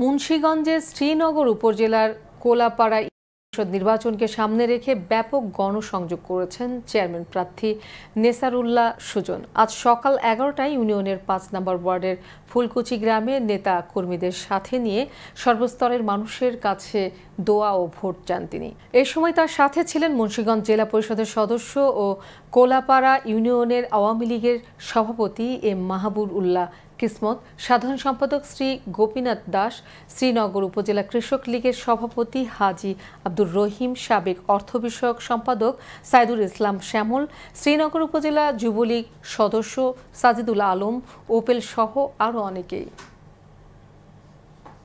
মুন্সীগঞ্জের শ্রীনগর উপজেলার কোলাপাড়া সংসদ নির্বাচনকে সামনে রেখে ব্যাপক গণসংযোগ করেছেন চেয়ারম্যান প্রার্থী নেসারুল্লাহ সুজন আজ সকাল এগারোটায় ইউনিয়নের পাঁচ নম্বর ওয়ার্ডের ফুলকুচি গ্রামে নেতা কর্মীদের সাথে নিয়ে সর্বস্তরের মানুষের কাছে দোয়া ও ভোট চান তিনি এ সময় তার সাথে ছিলেন মুন্সীগঞ্জ জেলা পরিষদের সদস্য ও কোলাপাড়া ইউনিয়নের আওয়ামী লীগের সভাপতি এম মাহাবুর উল্লাহ কিসমত সাধারণ সম্পাদক শ্রী গোপীনাথ দাস শ্রীনগর উপজেলা কৃষক লীগের সভাপতি হাজি আব্দুল আব্দুর রহিম সাবেক অর্থ বিষয়ক সম্পাদক সাইদুল ইসলাম শ্যামল শ্রীনগর উপজেলা যুবলীগ সদস্য সাজিদুল আলম ওপেল সহ আরও অনেকেই